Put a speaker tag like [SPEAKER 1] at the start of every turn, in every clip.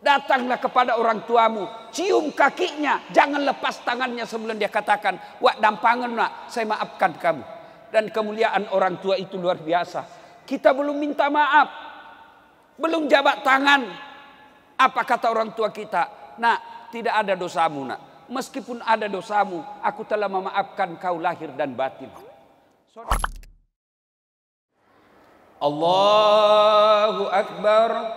[SPEAKER 1] Datanglah kepada orang tuamu, cium kakinya, jangan lepas tangannya sebelum dia katakan, "Wak dampangan nak, saya maafkan kamu." Dan kemuliaan orang tua itu luar biasa. Kita belum minta maaf, belum jabat tangan. Apa kata orang tua kita? Nak, tidak ada dosamu nak. Meskipun ada dosamu, aku telah memaafkan kau lahir dan batin. Allahu Akbar.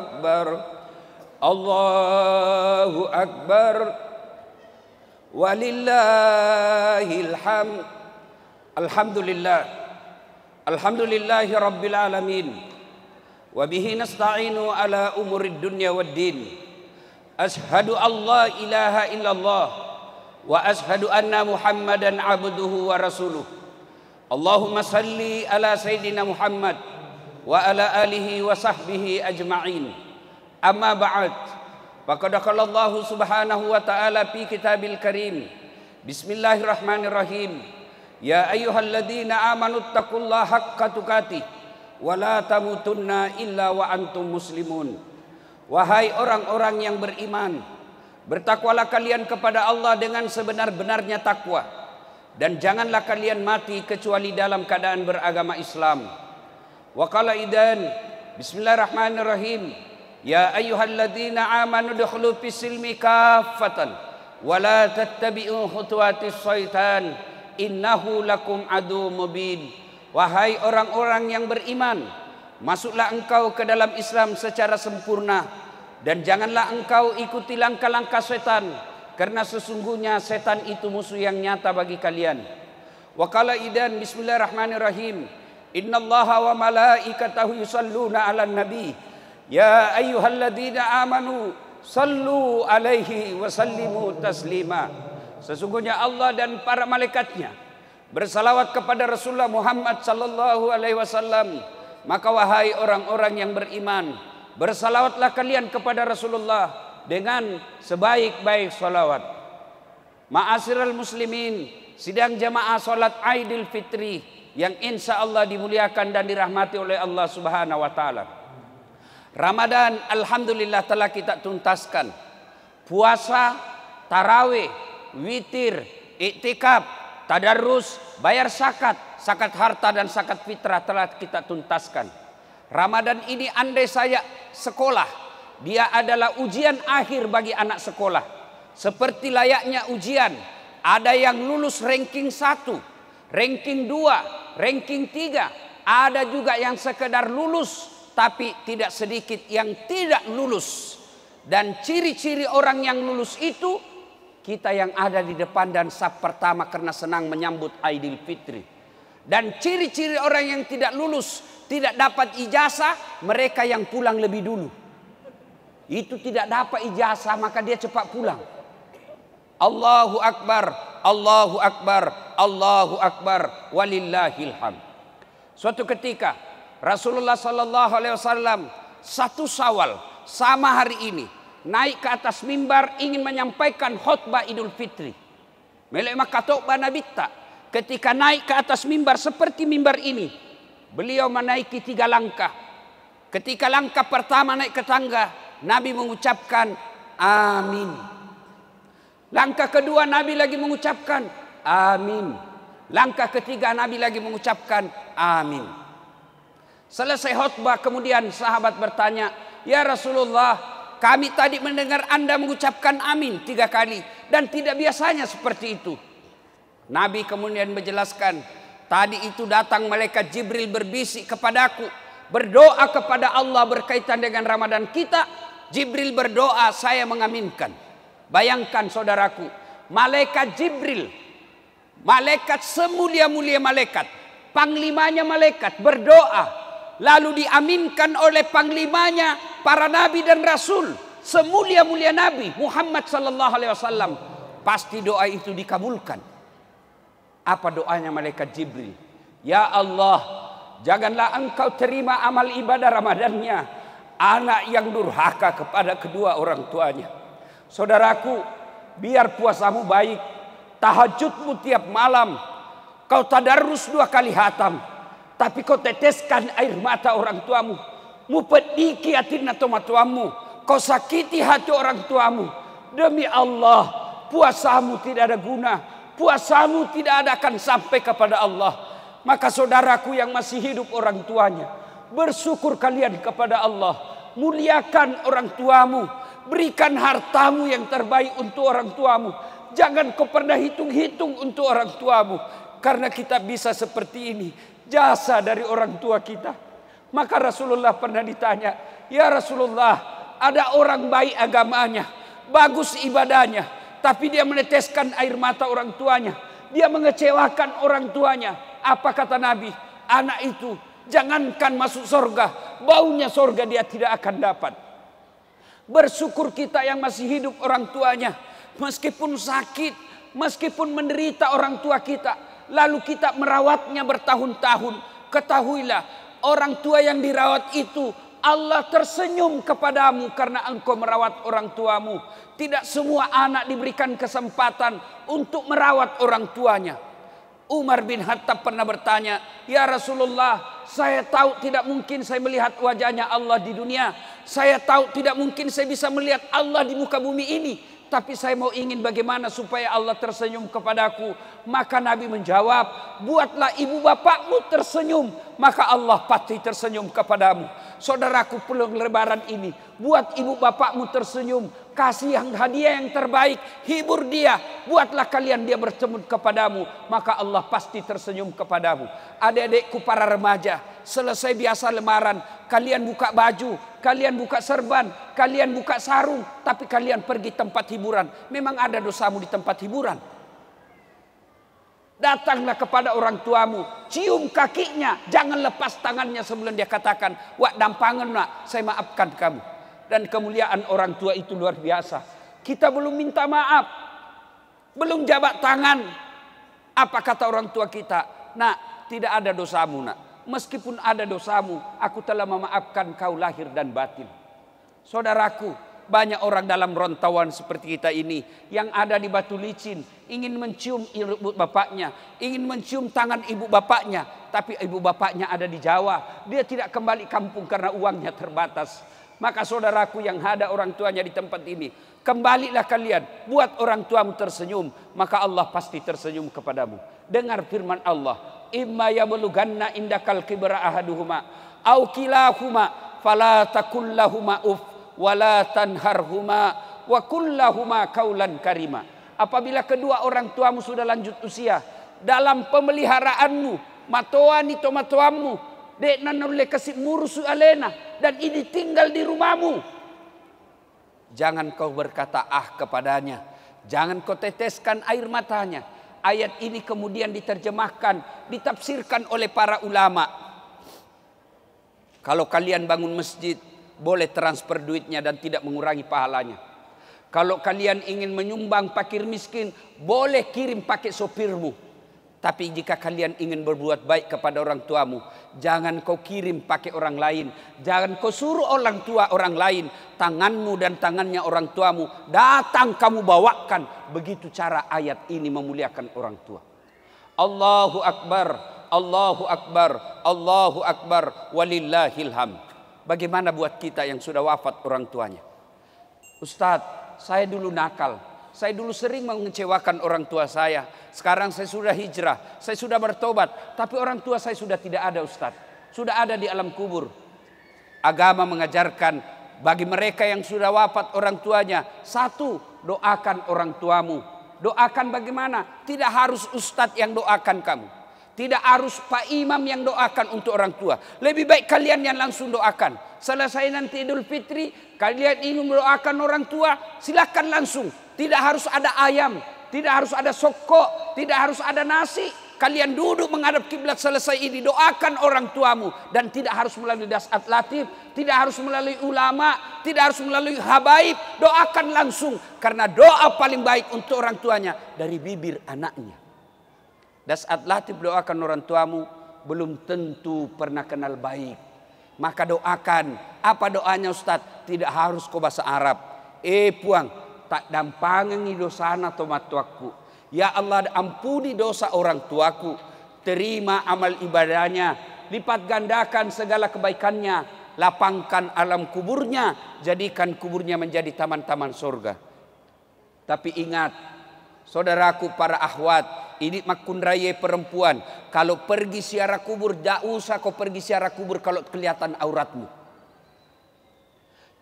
[SPEAKER 1] Akbar Allahu Akbar Walillahil hamd Alhamdulillah Alhamdulillahi Rabbil Alamin Wabihi nasta'inu ala umurid dunya wad din Ashadu Allah ilaha illallah Wa ashadu anna muhammadan abduhu wa rasuluh Allahumma salli ala sayyidina Muhammad wa ala alihi wa sahbihi ajma'in. Amma ba'd. Faqad qala Allah Subhanahu wa ta'ala fi kitabil karim. Bismillahirrahmanirrahim. Ya ayyuhalladzina amanu taqullaha haqqa tukatih wa la tamutunna illa wa antum muslimun. Wahai orang-orang yang beriman, bertakwalah kalian kepada Allah dengan sebenar-benarnya takwa dan janganlah kalian mati kecuali dalam keadaan beragama Islam. Wakala idan Bismillahirrahmanirrahim Ya ayyuhalladzina amanu fi fisilmi kaffatan Wala tattabi'u khutuatis syaitan Innahu lakum adu mubin Wahai orang-orang yang beriman Masuklah engkau ke dalam Islam secara sempurna Dan janganlah engkau ikuti langkah-langkah setan Karena sesungguhnya setan itu musuh yang nyata bagi kalian Wakala idan Bismillahirrahmanirrahim Innallaha wa malaikatahu yusalluna 'alan nabi. Ya ayyuhalladzina amanu sallu alaihi wa sallimu taslima. Sesungguhnya Allah dan para malaikatnya bersalawat kepada Rasulullah Muhammad sallallahu alaihi wasallam. Maka wahai orang-orang yang beriman, bersalawatlah kalian kepada Rasulullah dengan sebaik-baik salawat. Ma'asiral muslimin, sidang jamaah salat Aidil Fitri yang insya Allah dimuliakan dan dirahmati oleh Allah Subhanahu wa Ta'ala. Ramadan, alhamdulillah, telah kita tuntaskan. Puasa, tarawih, witir, iktikaf, tadarus, bayar zakat, zakat harta, dan zakat fitrah telah kita tuntaskan. Ramadan ini, andai saya sekolah, dia adalah ujian akhir bagi anak sekolah, seperti layaknya ujian. Ada yang lulus ranking satu, ranking dua ranking 3. Ada juga yang sekedar lulus tapi tidak sedikit yang tidak lulus. Dan ciri-ciri orang yang lulus itu kita yang ada di depan dan sab pertama karena senang menyambut Aidil Fitri. Dan ciri-ciri orang yang tidak lulus, tidak dapat ijazah, mereka yang pulang lebih dulu. Itu tidak dapat ijazah, maka dia cepat pulang. Allahu Akbar, Allahu Akbar, Allahu Akbar walillahil ham. Suatu ketika Rasulullah Sallallahu Alaihi Wasallam satu sawal sama hari ini naik ke atas mimbar ingin menyampaikan khutbah Idul Fitri. Melek makatok tak ketika naik ke atas mimbar seperti mimbar ini beliau menaiki tiga langkah. Ketika langkah pertama naik ke tangga Nabi mengucapkan amin. Langkah kedua Nabi lagi mengucapkan Amin. Langkah ketiga Nabi lagi mengucapkan amin. Selesai khutbah kemudian sahabat bertanya, "Ya Rasulullah, kami tadi mendengar Anda mengucapkan amin tiga kali dan tidak biasanya seperti itu." Nabi kemudian menjelaskan, "Tadi itu datang malaikat Jibril berbisik kepadaku, berdoa kepada Allah berkaitan dengan Ramadan kita." Jibril berdoa, saya mengaminkan. Bayangkan saudaraku, malaikat Jibril Malaikat semulia-mulia malaikat. Panglimanya malaikat berdoa. Lalu diaminkan oleh panglimanya para nabi dan rasul. Semulia-mulia nabi Muhammad sallallahu alaihi wasallam. Pasti doa itu dikabulkan. Apa doanya malaikat Jibril? Ya Allah, janganlah engkau terima amal ibadah Ramadannya. Anak yang durhaka kepada kedua orang tuanya. Saudaraku, biar puasamu baik, Tahajudmu tiap malam. Kau tadarus dua kali hatam. Tapi kau teteskan air mata orang tuamu. Mu pediki nato matamu, Kau sakiti hati orang tuamu. Demi Allah, puasamu tidak ada guna. Puasamu tidak ada akan sampai kepada Allah. Maka saudaraku yang masih hidup orang tuanya. Bersyukur kalian kepada Allah. Muliakan orang tuamu. Berikan hartamu yang terbaik untuk orang tuamu. Jangan kau pernah hitung-hitung untuk orang tuamu. Karena kita bisa seperti ini. Jasa dari orang tua kita. Maka Rasulullah pernah ditanya. Ya Rasulullah ada orang baik agamanya. Bagus ibadahnya. Tapi dia meneteskan air mata orang tuanya. Dia mengecewakan orang tuanya. Apa kata Nabi? Anak itu jangankan masuk sorga. Baunya sorga dia tidak akan dapat. Bersyukur kita yang masih hidup orang tuanya meskipun sakit, meskipun menderita orang tua kita, lalu kita merawatnya bertahun-tahun. Ketahuilah, orang tua yang dirawat itu Allah tersenyum kepadamu karena engkau merawat orang tuamu. Tidak semua anak diberikan kesempatan untuk merawat orang tuanya. Umar bin Khattab pernah bertanya, "Ya Rasulullah, saya tahu tidak mungkin saya melihat wajahnya Allah di dunia. Saya tahu tidak mungkin saya bisa melihat Allah di muka bumi ini tapi saya mau ingin bagaimana supaya Allah tersenyum kepadaku. Maka Nabi menjawab, buatlah ibu bapakmu tersenyum, maka Allah pasti tersenyum kepadamu. Saudaraku pulang lebaran ini, buat ibu bapakmu tersenyum, kasih yang hadiah yang terbaik, hibur dia, buatlah kalian dia bercemut kepadamu, maka Allah pasti tersenyum kepadamu. Adik-adikku para remaja, selesai biasa lemaran, kalian buka baju, kalian buka serban, kalian buka sarung, tapi kalian pergi tempat hiburan. Memang ada dosamu di tempat hiburan. Datanglah kepada orang tuamu, cium kakinya, jangan lepas tangannya sebelum dia katakan, "Wak dampangan nak, saya maafkan kamu." dan kemuliaan orang tua itu luar biasa. Kita belum minta maaf, belum jabat tangan. Apa kata orang tua kita? Nak, tidak ada dosamu, nak. Meskipun ada dosamu, aku telah memaafkan kau lahir dan batin. Saudaraku, banyak orang dalam rontawan seperti kita ini yang ada di batu licin ingin mencium ibu bapaknya, ingin mencium tangan ibu bapaknya, tapi ibu bapaknya ada di Jawa, dia tidak kembali kampung karena uangnya terbatas. Maka saudaraku yang ada orang tuanya di tempat ini, kembalilah kalian, buat orang tuamu tersenyum, maka Allah pasti tersenyum kepadamu. Dengar firman Allah, imma yablughanna indakal kibra ahaduhuma Au kilahuma fala takullahuma uf wala tanharhuma wa kullahuma kaulan karima. Apabila kedua orang tuamu sudah lanjut usia, dalam pemeliharaanmu, matoani tomatoamu, Dek nan nanole kasih murusu alena. Dan ini tinggal di rumahmu. Jangan kau berkata ah kepadanya. Jangan kau teteskan air matanya. Ayat ini kemudian diterjemahkan, ditafsirkan oleh para ulama. Kalau kalian bangun masjid, boleh transfer duitnya dan tidak mengurangi pahalanya. Kalau kalian ingin menyumbang pakir miskin, boleh kirim paket sopirmu. Tapi jika kalian ingin berbuat baik kepada orang tuamu, jangan kau kirim pakai orang lain. Jangan kau suruh orang tua orang lain, tanganmu dan tangannya orang tuamu, datang kamu bawakan. Begitu cara ayat ini memuliakan orang tua. Allahu Akbar, Allahu Akbar, Allahu Akbar, walillahilham. Bagaimana buat kita yang sudah wafat orang tuanya? Ustadz, saya dulu nakal, saya dulu sering mengecewakan orang tua saya. Sekarang saya sudah hijrah, saya sudah bertobat. Tapi orang tua saya sudah tidak ada Ustadz. Sudah ada di alam kubur. Agama mengajarkan bagi mereka yang sudah wafat orang tuanya. Satu, doakan orang tuamu. Doakan bagaimana? Tidak harus Ustadz yang doakan kamu. Tidak harus Pak Imam yang doakan untuk orang tua. Lebih baik kalian yang langsung doakan. Selesai nanti Idul Fitri, kalian ingin mendoakan orang tua, silakan langsung. Tidak harus ada ayam, tidak harus ada soko, tidak harus ada nasi. Kalian duduk menghadap kiblat selesai ini, doakan orang tuamu dan tidak harus melalui dasat latif, tidak harus melalui ulama, tidak harus melalui habaib, doakan langsung karena doa paling baik untuk orang tuanya dari bibir anaknya. Dan saat latif doakan orang tuamu, belum tentu pernah kenal baik. Maka doakan. Apa doanya Ustadz? Tidak harus kau bahasa Arab. Eh puang, tak dampangengi dosa anak tuaku. Ya Allah ampuni dosa orang tuaku. Terima amal ibadahnya. Lipat gandakan segala kebaikannya lapangkan alam kuburnya, jadikan kuburnya menjadi taman-taman surga. Tapi ingat, saudaraku para ahwat, ini makun raya perempuan. Kalau pergi siara kubur, tidak usah kau pergi siara kubur kalau kelihatan auratmu.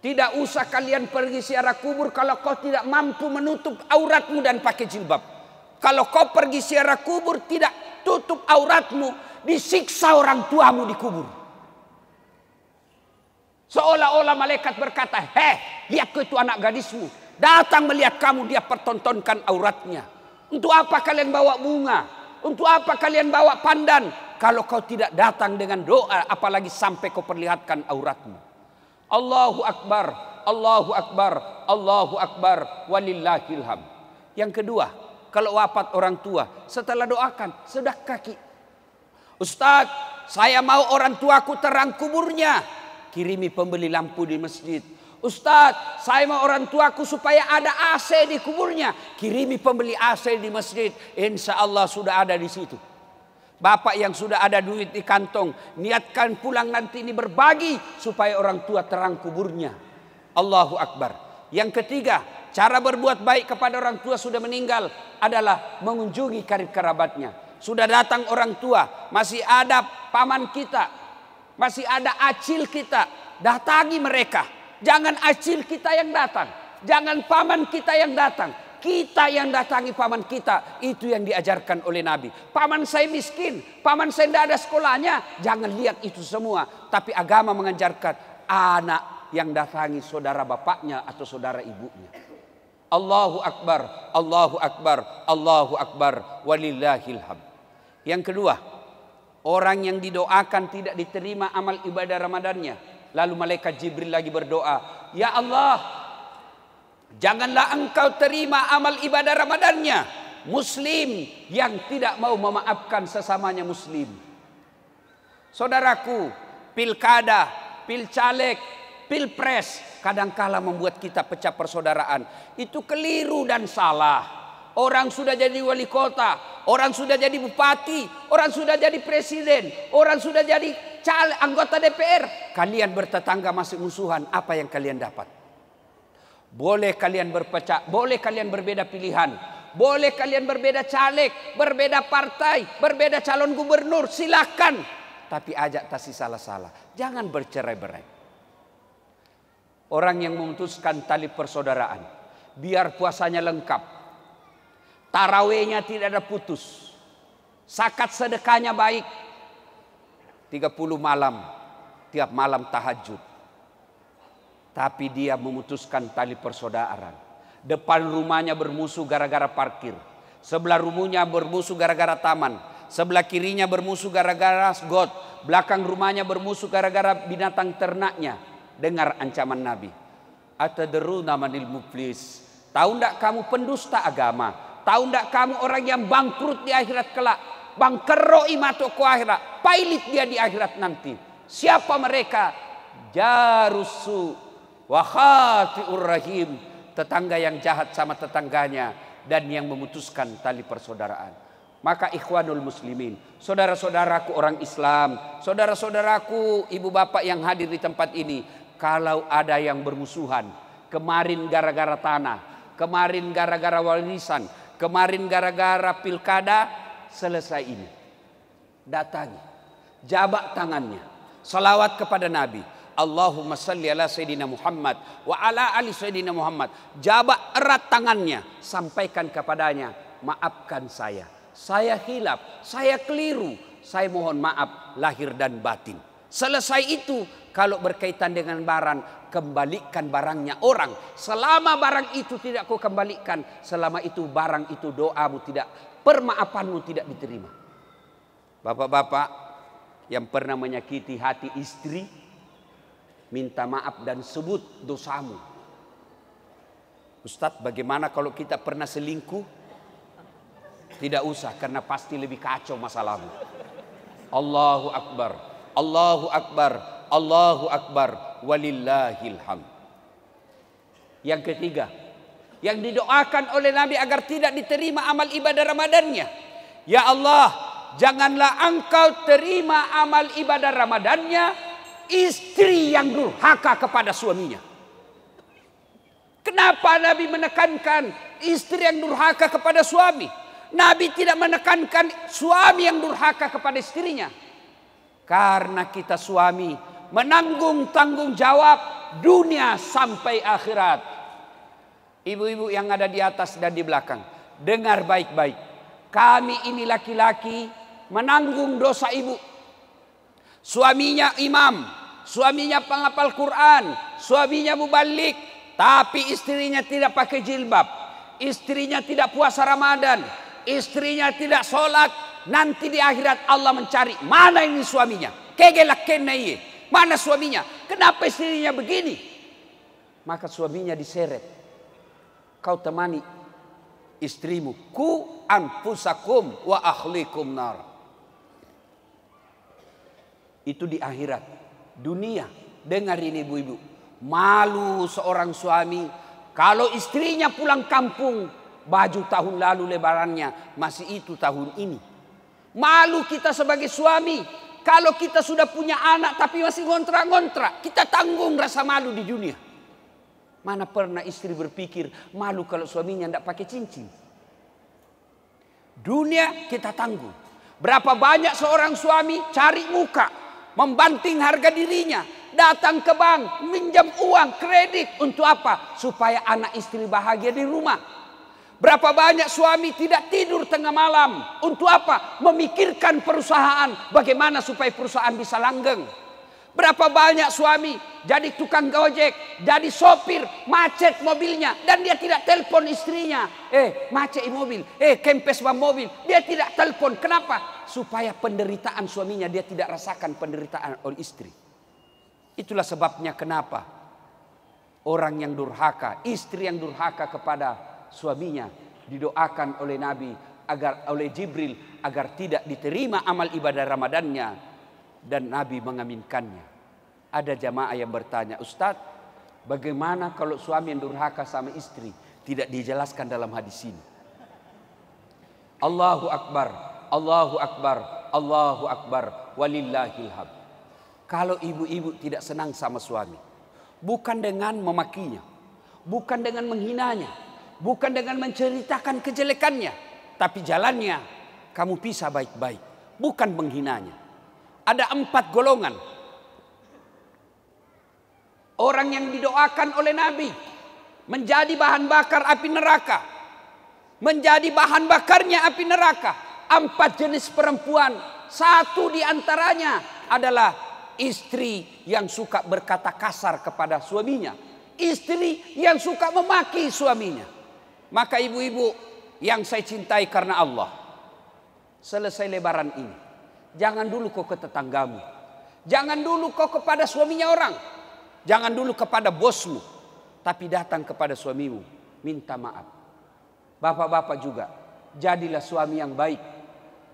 [SPEAKER 1] Tidak usah kalian pergi siara kubur kalau kau tidak mampu menutup auratmu dan pakai jilbab. Kalau kau pergi siara kubur tidak tutup auratmu, disiksa orang tuamu di kubur. Seolah-olah malaikat berkata, heh lihat itu anak gadismu. Datang melihat kamu, dia pertontonkan auratnya. Untuk apa kalian bawa bunga? Untuk apa kalian bawa pandan? Kalau kau tidak datang dengan doa, apalagi sampai kau perlihatkan auratmu. Allahu Akbar, Allahu Akbar, Allahu Akbar, walillahilham. Yang kedua, kalau wafat orang tua, setelah doakan, sedak kaki. Ustaz, saya mau orang tuaku terang kuburnya. Kirimi pembeli lampu di masjid Ustadz, saya mau orang tuaku supaya ada AC di kuburnya. Kirimi pembeli AC di masjid. Insya Allah sudah ada di situ. Bapak yang sudah ada duit di kantong, niatkan pulang nanti ini berbagi supaya orang tua terang kuburnya. Allahu Akbar. Yang ketiga, cara berbuat baik kepada orang tua sudah meninggal adalah mengunjungi karib kerabatnya. Sudah datang orang tua, masih ada paman kita, masih ada acil kita, datangi mereka Jangan acil kita yang datang. Jangan paman kita yang datang. Kita yang datangi paman kita. Itu yang diajarkan oleh Nabi. Paman saya miskin. Paman saya tidak ada sekolahnya. Jangan lihat itu semua. Tapi agama mengajarkan anak yang datangi saudara bapaknya atau saudara ibunya. Allahu Akbar, Allahu Akbar, Allahu Akbar, walillahilham. Yang kedua, orang yang didoakan tidak diterima amal ibadah Ramadannya Lalu malaikat Jibril lagi berdoa, "Ya Allah, janganlah Engkau terima amal ibadah Ramadannya muslim yang tidak mau memaafkan sesamanya muslim." Saudaraku, pilkada, pilcalek, pilpres kadangkala membuat kita pecah persaudaraan. Itu keliru dan salah. Orang sudah jadi wali kota, orang sudah jadi bupati, orang sudah jadi presiden, orang sudah jadi cal anggota DPR. Kalian bertetangga masih musuhan, apa yang kalian dapat? Boleh kalian berpecah, boleh kalian berbeda pilihan, boleh kalian berbeda caleg, berbeda partai, berbeda calon gubernur, silahkan. Tapi ajak tasi salah-salah, jangan bercerai-berai. Orang yang memutuskan tali persaudaraan, biar puasanya lengkap, tarawehnya tidak ada putus, sakat sedekahnya baik, 30 malam tiap malam tahajud. Tapi dia memutuskan tali persaudaraan. Depan rumahnya bermusuh gara-gara parkir. Sebelah rumahnya bermusuh gara-gara taman. Sebelah kirinya bermusuh gara-gara got. Belakang rumahnya bermusuh gara-gara binatang ternaknya. Dengar ancaman Nabi. nama namanil muflis. Tahu ndak kamu pendusta agama? Tahu ndak kamu orang yang bangkrut di akhirat kelak? bangkero imato ku akhirat. Pailit dia di akhirat nanti. Siapa mereka? Jarusu wa khatiur rahim. Tetangga yang jahat sama tetangganya dan yang memutuskan tali persaudaraan. Maka ikhwanul muslimin, saudara-saudaraku orang Islam, saudara-saudaraku ibu bapak yang hadir di tempat ini, kalau ada yang bermusuhan, kemarin gara-gara tanah, kemarin gara-gara warisan, kemarin gara-gara pilkada, selesai ini. Datangi. jabat tangannya. Salawat kepada Nabi. Allahumma salli ala Sayyidina Muhammad wa ala ali Sayyidina Muhammad. jabat erat tangannya, sampaikan kepadanya, maafkan saya. Saya hilap saya keliru, saya mohon maaf lahir dan batin. Selesai itu kalau berkaitan dengan barang, kembalikan barangnya orang. Selama barang itu tidak kau kembalikan, selama itu barang itu doamu tidak permaafanmu tidak diterima. Bapak-bapak yang pernah menyakiti hati istri, minta maaf dan sebut dosamu. Ustadz, bagaimana kalau kita pernah selingkuh? Tidak usah, karena pasti lebih kacau masalahmu. Allahu Akbar, Allahu Akbar, Allahu Akbar, walillahilham. Yang ketiga, yang didoakan oleh Nabi agar tidak diterima amal ibadah Ramadannya. Ya Allah, janganlah engkau terima amal ibadah Ramadannya istri yang durhaka kepada suaminya. Kenapa Nabi menekankan istri yang durhaka kepada suami? Nabi tidak menekankan suami yang durhaka kepada istrinya. Karena kita suami menanggung tanggung jawab dunia sampai akhirat. Ibu-ibu yang ada di atas dan di belakang, dengar baik-baik. Kami ini laki-laki menanggung dosa ibu. Suaminya imam, suaminya pengapal Quran, suaminya mubalik, tapi istrinya tidak pakai jilbab, istrinya tidak puasa Ramadan, istrinya tidak sholat, nanti di akhirat Allah mencari mana ini suaminya. Kegelak kenaiye, mana suaminya? Kenapa istrinya begini? Maka suaminya diseret. Kau temani istrimu. Ku anfusakum wa ahlikum nar. Itu di akhirat. Dunia. Dengar ini ibu-ibu. Malu seorang suami. Kalau istrinya pulang kampung. Baju tahun lalu lebarannya. Masih itu tahun ini. Malu kita sebagai suami. Kalau kita sudah punya anak tapi masih ngontrak-ngontrak. Kita tanggung rasa malu di dunia. Mana pernah istri berpikir malu kalau suaminya tidak pakai cincin? Dunia kita tangguh. Berapa banyak seorang suami cari muka, membanting harga dirinya, datang ke bank, minjam uang, kredit untuk apa? Supaya anak istri bahagia di rumah. Berapa banyak suami tidak tidur tengah malam untuk apa? Memikirkan perusahaan, bagaimana supaya perusahaan bisa langgeng. Berapa banyak suami jadi tukang gojek, jadi sopir, macet mobilnya dan dia tidak telepon istrinya. Eh, macet mobil, eh kempes ban mobil. Dia tidak telepon. Kenapa? Supaya penderitaan suaminya dia tidak rasakan penderitaan oleh istri. Itulah sebabnya kenapa orang yang durhaka, istri yang durhaka kepada suaminya didoakan oleh Nabi agar oleh Jibril agar tidak diterima amal ibadah Ramadannya dan Nabi mengaminkannya. Ada jamaah yang bertanya, Ustadz bagaimana kalau suami yang durhaka sama istri? Tidak dijelaskan dalam hadis ini. Allahu Akbar, Allahu Akbar, Allahu Akbar, walillahil Kalau ibu-ibu tidak senang sama suami, bukan dengan memakinya, bukan dengan menghinanya, bukan dengan menceritakan kejelekannya, tapi jalannya kamu bisa baik-baik, bukan menghinanya. Ada empat golongan. Orang yang didoakan oleh Nabi. Menjadi bahan bakar api neraka. Menjadi bahan bakarnya api neraka. Empat jenis perempuan. Satu di antaranya adalah istri yang suka berkata kasar kepada suaminya. Istri yang suka memaki suaminya. Maka ibu-ibu yang saya cintai karena Allah. Selesai lebaran ini. Jangan dulu kau ke tetanggamu. Jangan dulu kau kepada suaminya orang. Jangan dulu kepada bosmu. Tapi datang kepada suamimu. Minta maaf. Bapak-bapak juga. Jadilah suami yang baik.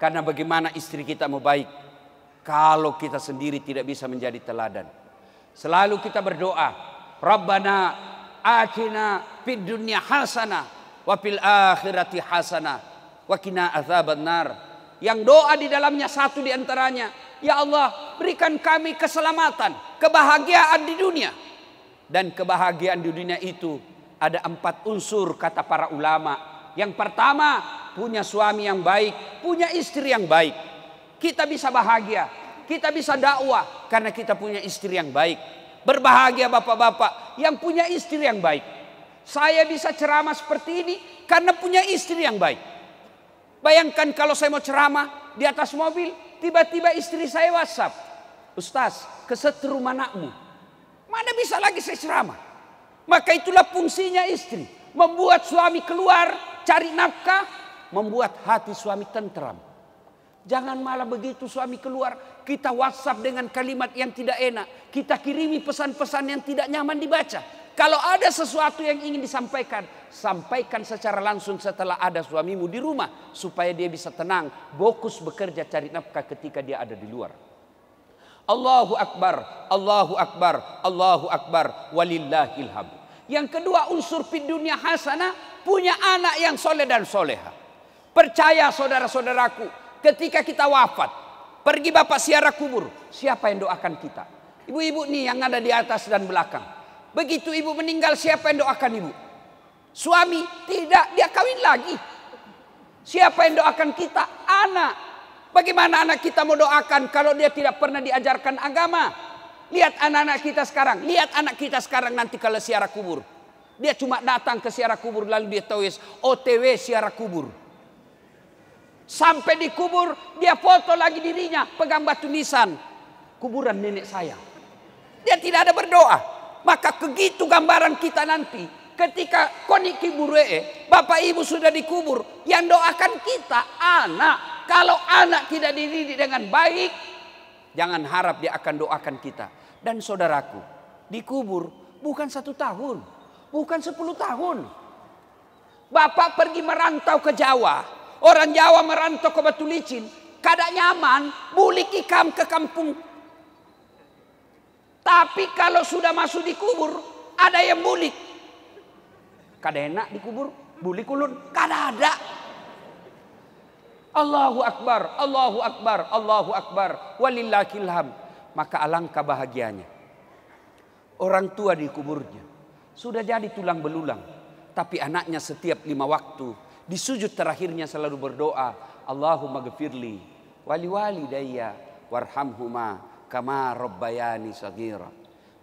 [SPEAKER 1] Karena bagaimana istri kita mau baik. Kalau kita sendiri tidak bisa menjadi teladan. Selalu kita berdoa. Rabbana atina fid dunya hasanah. Wa fil akhirati hasana, Wa kina azaban nar. Yang doa di dalamnya satu di antaranya, Ya Allah, berikan kami keselamatan, kebahagiaan di dunia. Dan kebahagiaan di dunia itu ada empat unsur kata para ulama. Yang pertama, punya suami yang baik, punya istri yang baik. Kita bisa bahagia, kita bisa dakwah karena kita punya istri yang baik. Berbahagia bapak-bapak yang punya istri yang baik. Saya bisa ceramah seperti ini karena punya istri yang baik. Bayangkan kalau saya mau ceramah di atas mobil, tiba-tiba istri saya WhatsApp, "Ustaz, kesetrum anakmu." Mana bisa lagi saya ceramah? Maka itulah fungsinya istri, membuat suami keluar cari nafkah, membuat hati suami tentram. Jangan malah begitu suami keluar, kita WhatsApp dengan kalimat yang tidak enak, kita kirimi pesan-pesan yang tidak nyaman dibaca. Kalau ada sesuatu yang ingin disampaikan, sampaikan secara langsung setelah ada suamimu di rumah supaya dia bisa tenang, fokus bekerja cari nafkah ketika dia ada di luar. Allahu akbar, Allahu akbar, Allahu akbar, walillahilham. Yang kedua unsur di dunia hasanah punya anak yang soleh dan soleha. Percaya saudara-saudaraku, ketika kita wafat, pergi bapak siara kubur, siapa yang doakan kita? Ibu-ibu nih yang ada di atas dan belakang. Begitu ibu meninggal siapa yang doakan ibu? Suami? Tidak, dia kawin lagi. Siapa yang doakan kita? Anak. Bagaimana anak kita mau doakan kalau dia tidak pernah diajarkan agama? Lihat anak-anak kita sekarang. Lihat anak kita sekarang nanti kalau siara kubur. Dia cuma datang ke siara kubur lalu dia tahu yes, OTW siara kubur. Sampai di kubur dia foto lagi dirinya pegang batu nisan. Kuburan nenek saya. Dia tidak ada berdoa. Maka begitu gambaran kita nanti. Ketika konik buree, bapak ibu sudah dikubur. Yang doakan kita anak. Kalau anak tidak dididik dengan baik, jangan harap dia akan doakan kita. Dan saudaraku, dikubur bukan satu tahun, bukan sepuluh tahun. Bapak pergi merantau ke Jawa, orang Jawa merantau ke Batu Licin, kada nyaman, bulik ikam ke kampung tapi kalau sudah masuk di kubur, ada yang bulik. Kada enak di kubur, bulik ulun, kada ada. Allahu Akbar, Allahu Akbar, Allahu Akbar, walillahilham. Maka alangkah bahagianya. Orang tua di kuburnya sudah jadi tulang belulang, tapi anaknya setiap lima waktu di sujud terakhirnya selalu berdoa, Allahumma gefirli. wali wali daya. Warhamhumah kama rabbayani sagira.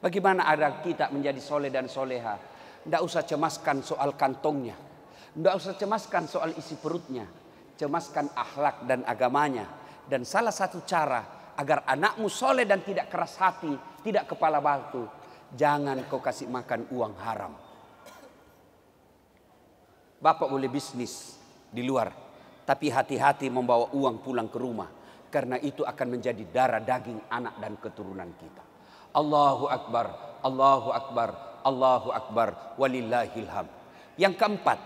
[SPEAKER 1] Bagaimana ada kita menjadi soleh dan soleha? Tidak usah cemaskan soal kantongnya. Tidak usah cemaskan soal isi perutnya. Cemaskan akhlak dan agamanya. Dan salah satu cara agar anakmu soleh dan tidak keras hati, tidak kepala batu. Jangan kau kasih makan uang haram. Bapak boleh bisnis di luar, tapi hati-hati membawa uang pulang ke rumah karena itu akan menjadi darah daging anak dan keturunan kita. Allahu Akbar, Allahu Akbar, Allahu Akbar, walillahilham. Yang keempat,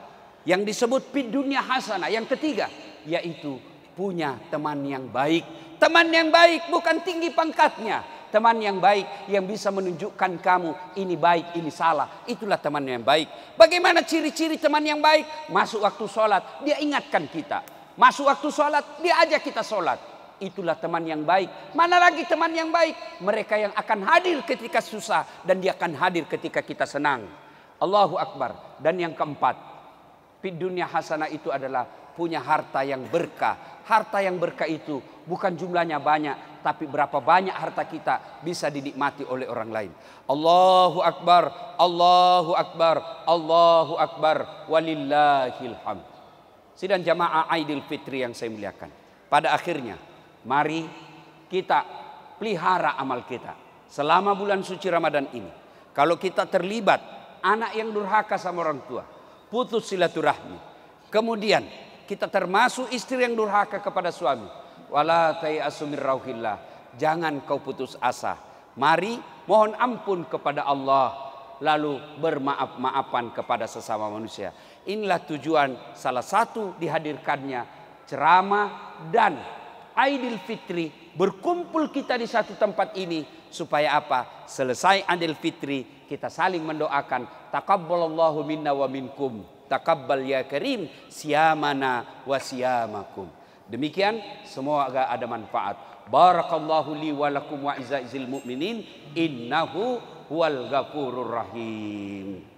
[SPEAKER 1] yang disebut pid dunia hasanah. Yang ketiga, yaitu punya teman yang baik. Teman yang baik bukan tinggi pangkatnya. Teman yang baik yang bisa menunjukkan kamu ini baik, ini salah. Itulah teman yang baik. Bagaimana ciri-ciri teman yang baik? Masuk waktu sholat, dia ingatkan kita. Masuk waktu sholat, dia ajak kita sholat itulah teman yang baik. Mana lagi teman yang baik? Mereka yang akan hadir ketika susah dan dia akan hadir ketika kita senang. Allahu Akbar. Dan yang keempat, di dunia hasanah itu adalah punya harta yang berkah. Harta yang berkah itu bukan jumlahnya banyak, tapi berapa banyak harta kita bisa dinikmati oleh orang lain. Allahu Akbar, Allahu Akbar, Allahu Akbar, walillahilham. Sidang jamaah Aidil Fitri yang saya muliakan. Pada akhirnya Mari kita pelihara amal kita selama bulan suci Ramadan ini. Kalau kita terlibat anak yang durhaka sama orang tua, putus silaturahmi. Kemudian kita termasuk istri yang durhaka kepada suami. Wala Jangan kau putus asa. Mari mohon ampun kepada Allah lalu bermaaf-maafan kepada sesama manusia. Inilah tujuan salah satu dihadirkannya ceramah dan Aidil Fitri. Berkumpul kita di satu tempat ini. Supaya apa? Selesai Aidil Fitri. Kita saling mendoakan. Takabbalallahu minna wa minkum. Takabbal ya karim. siamana wa siamakum. Demikian semua agak ada manfaat. Barakallahu li wa lakum wa izaizil mu'minin. Innahu huwal ghafurur rahim.